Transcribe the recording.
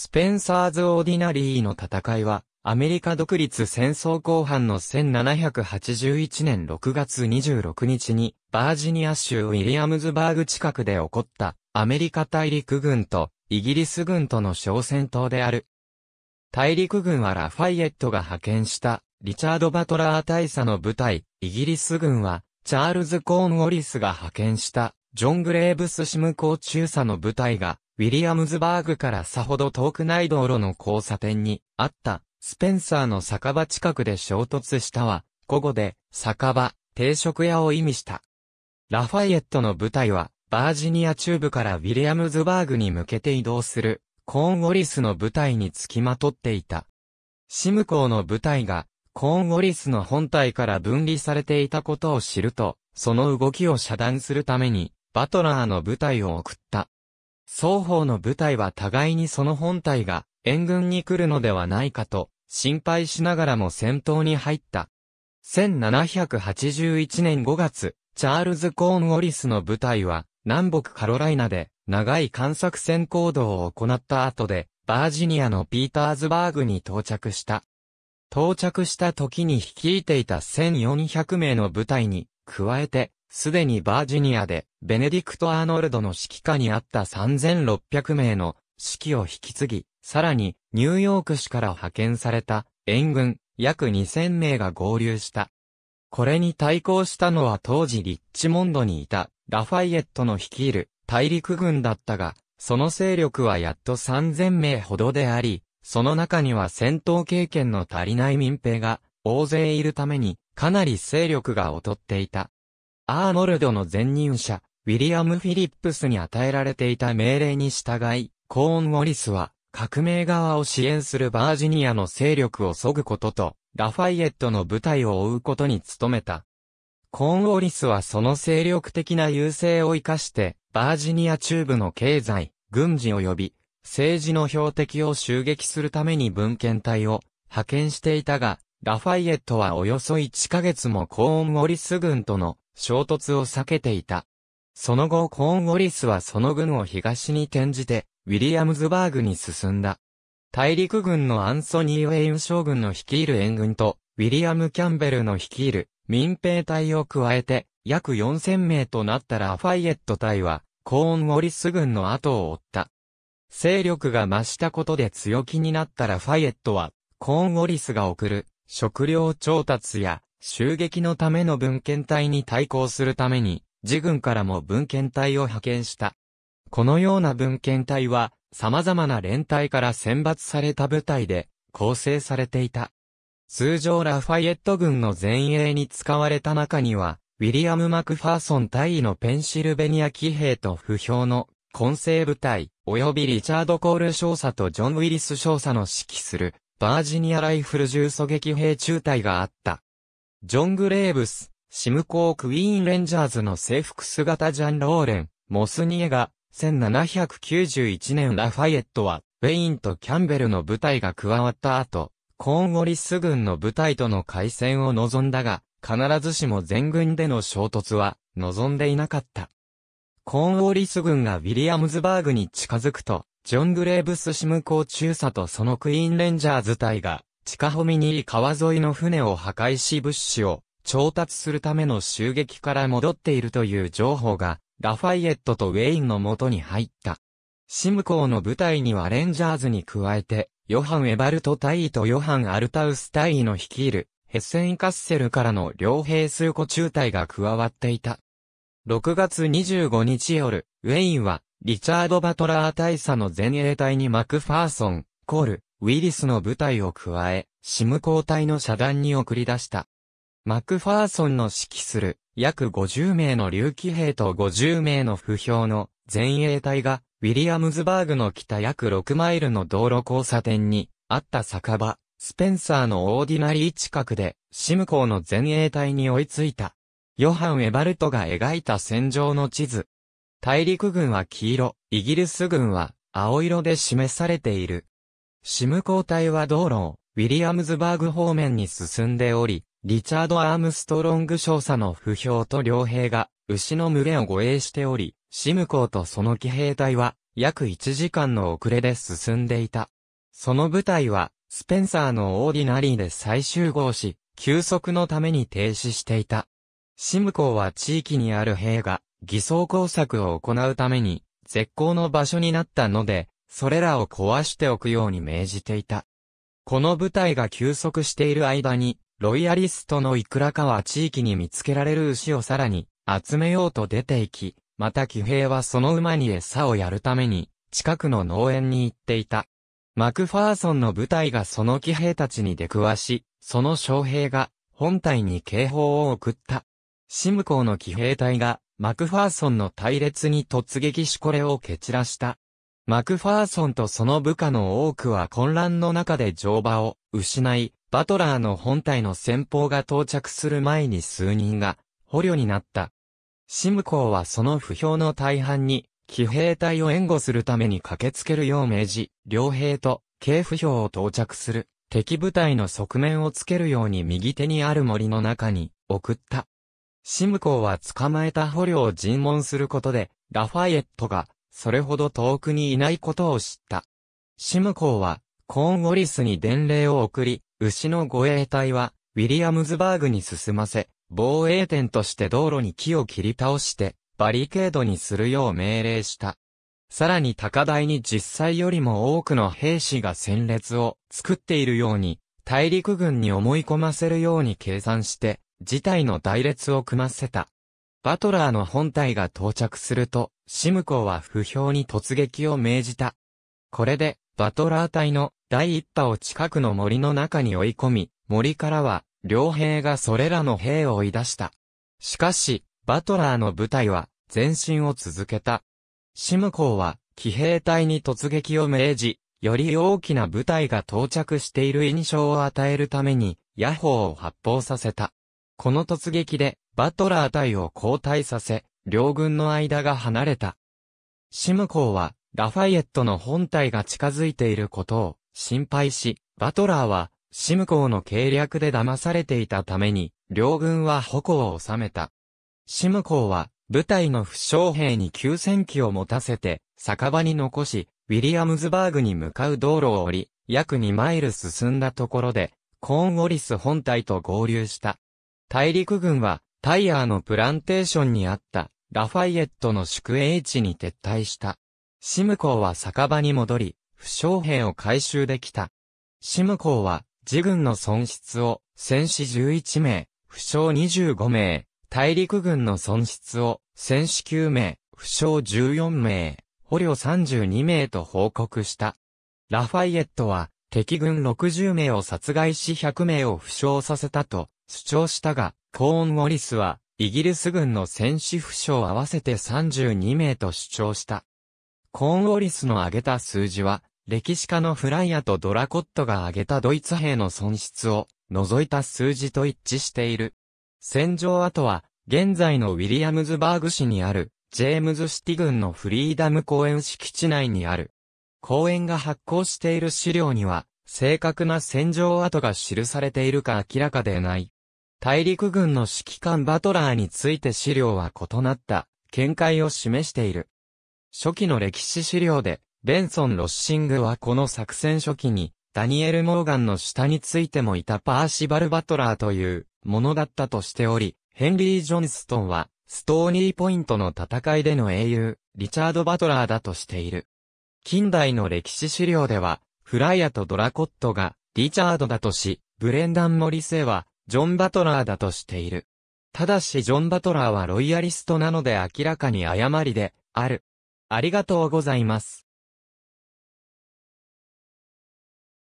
スペンサーズ・オーディナリーの戦いは、アメリカ独立戦争後半の1781年6月26日に、バージニア州ウィリアムズバーグ近くで起こった、アメリカ大陸軍とイギリス軍との小戦闘である。大陸軍はラファイエットが派遣した、リチャード・バトラー大佐の部隊、イギリス軍は、チャールズ・コーン・ウォリスが派遣した、ジョン・グレーブス・シム校中佐の部隊が、ウィリアムズバーグからさほど遠くない道路の交差点にあったスペンサーの酒場近くで衝突したは、午後で酒場、定食屋を意味した。ラファイエットの部隊は、バージニア中部からウィリアムズバーグに向けて移動する、コーンウォリスの部隊につきまとっていた。シムコーの部隊が、コーンウォリスの本体から分離されていたことを知ると、その動きを遮断するために、バトラーの部隊を送った。双方の部隊は互いにその本体が援軍に来るのではないかと心配しながらも戦闘に入った。1781年5月、チャールズ・コーン・ウォリスの部隊は南北カロライナで長い観測戦行動を行った後でバージニアのピーターズバーグに到着した。到着した時に率いていた1400名の部隊に加えてすでにバージニアで、ベネディクト・アーノルドの指揮下にあった3600名の指揮を引き継ぎ、さらに、ニューヨーク市から派遣された援軍約2000名が合流した。これに対抗したのは当時リッチモンドにいたラファイエットの率いる大陸軍だったが、その勢力はやっと3000名ほどであり、その中には戦闘経験の足りない民兵が大勢いるためにかなり勢力が劣っていた。アーノルドの前任者、ウィリアム・フィリップスに与えられていた命令に従い、コーン・ウォリスは、革命側を支援するバージニアの勢力を削ぐことと、ラファイエットの部隊を追うことに努めた。コーンウォリスはその精力的な優勢を生かして、バージニア中部の経済、軍事及び、政治の標的を襲撃するために文献隊を派遣していたが、ラファイエットはおよそ1ヶ月もコーンウォリス軍との衝突を避けていた。その後コーンウォリスはその軍を東に転じて、ウィリアムズバーグに進んだ。大陸軍のアンソニー・ウェイン将軍の率いる援軍と、ウィリアム・キャンベルの率いる民兵隊を加えて、約4000名となったラファイエット隊は、コーンウォリス軍の後を追った。勢力が増したことで強気になったラファイエットは、コーンウォリスが送る食料調達や襲撃のための文献隊に対抗するために、自軍からも文献隊を派遣した。このような文献隊は、様々な連隊から選抜された部隊で、構成されていた。通常ラファイエット軍の前衛に使われた中には、ウィリアム・マクファーソン大尉のペンシルベニア騎兵と不評の混成部隊、及びリチャード・コール少佐とジョン・ウィリス少佐の指揮する、バージニアライフル銃狙撃兵中隊があった。ジョン・グレーブス、シムコー・クイーン・レンジャーズの制服姿ジャン・ローレン、モスニエが、1791年ラファイエットは、ウェインとキャンベルの部隊が加わった後、コーンウォリス軍の部隊との開戦を望んだが、必ずしも全軍での衝突は、望んでいなかった。コーンウォリス軍がウィリアムズバーグに近づくと、ジョン・グレーブス・シムコー中佐とそのクイーン・レンジャーズ隊が、近カホミニー川沿いの船を破壊し物資を調達するための襲撃から戻っているという情報が、ラファイエットとウェインの元に入った。シムコーの部隊にはレンジャーズに加えて、ヨハン・エバルト大尉とヨハン・アルタウス大尉の率いる、ヘッセン・カッセルからの両兵数個中隊が加わっていた。6月25日夜、ウェインは、リチャード・バトラー大佐の前衛隊にマクファーソン、コール、ウィリスの部隊を加え、シム交代の遮断に送り出した。マクファーソンの指揮する約50名の竜騎兵と50名の不評の前衛隊がウィリアムズバーグの北約6マイルの道路交差点にあった酒場、スペンサーのオーディナリー近くでシム港の前衛隊に追いついた。ヨハン・エバルトが描いた戦場の地図。大陸軍は黄色、イギリス軍は青色で示されている。シム交代は道路をウィリアムズバーグ方面に進んでおり、リチャード・アームストロング少佐の不評と両兵が牛の群れを護衛しており、シムコーとその騎兵隊は約1時間の遅れで進んでいた。その部隊はスペンサーのオーディナリーで再集合し、休息のために停止していた。シムコーは地域にある兵が偽装工作を行うために絶好の場所になったので、それらを壊しておくように命じていた。この部隊が休息している間に、ロイヤリストのいくらかは地域に見つけられる牛をさらに集めようと出て行き、また騎兵はその馬に餌をやるために、近くの農園に行っていた。マクファーソンの部隊がその騎兵たちに出くわし、その将兵が本隊に警報を送った。シムコーの騎兵隊がマクファーソンの隊列に突撃しこれを蹴散らした。マクファーソンとその部下の多くは混乱の中で乗馬を失い、バトラーの本体の先方が到着する前に数人が捕虜になった。シムコーはその不評の大半に、騎兵隊を援護するために駆けつけるよう命じ、両兵と警不評を到着する敵部隊の側面をつけるように右手にある森の中に送った。シムコーは捕まえた捕虜を尋問することで、ラファエットがそれほど遠くにいないことを知った。シムコーは、コーンウォリスに伝令を送り、牛の護衛隊は、ウィリアムズバーグに進ませ、防衛点として道路に木を切り倒して、バリケードにするよう命令した。さらに高台に実際よりも多くの兵士が戦列を作っているように、大陸軍に思い込ませるように計算して、事態の大列を組ませた。バトラーの本体が到着すると、シムコは不評に突撃を命じた。これで、バトラー隊の第一波を近くの森の中に追い込み、森からは、両兵がそれらの兵を追い出した。しかし、バトラーの部隊は、前進を続けた。シムコは、騎兵隊に突撃を命じ、より大きな部隊が到着している印象を与えるために、野砲を発砲させた。この突撃で、バトラー隊を交代させ、両軍の間が離れた。シムコーは、ラファイエットの本体が近づいていることを心配し、バトラーは、シムコーの計略で騙されていたために、両軍は矛を収めた。シムコーは、部隊の負傷兵に急戦機を持たせて、酒場に残し、ウィリアムズバーグに向かう道路を降り、約2マイル進んだところで、コーンウォリス本体と合流した。大陸軍は、タイヤーのプランテーションにあったラファイエットの宿営地に撤退した。シムコーは酒場に戻り、負傷兵を回収できた。シムコーは、自軍の損失を、戦死11名、負傷25名、大陸軍の損失を、戦死9名、負傷14名、捕虜32名と報告した。ラファイエットは、敵軍60名を殺害し100名を負傷させたと主張したが、コーンウォリスは、イギリス軍の戦死負傷合わせて32名と主張した。コーンウォリスの挙げた数字は、歴史家のフライアとドラコットが挙げたドイツ兵の損失を除いた数字と一致している。戦場跡は、現在のウィリアムズバーグ市にある、ジェームズシティ軍のフリーダム公園敷地内にある。公園が発行している資料には、正確な戦場跡が記されているか明らかでない。大陸軍の指揮官バトラーについて資料は異なった見解を示している。初期の歴史資料で、ベンソン・ロッシングはこの作戦初期に、ダニエル・モーガンの下についてもいたパーシバル・バトラーというものだったとしており、ヘンリー・ジョンストンは、ストーニーポイントの戦いでの英雄、リチャード・バトラーだとしている。近代の歴史資料では、フライアとドラコットが、リチャードだとし、ブレンダン・モリセは、ジョン・バトラーだとしている。ただしジョン・バトラーはロイヤリストなので明らかに誤りで、ある。ありがとうございます。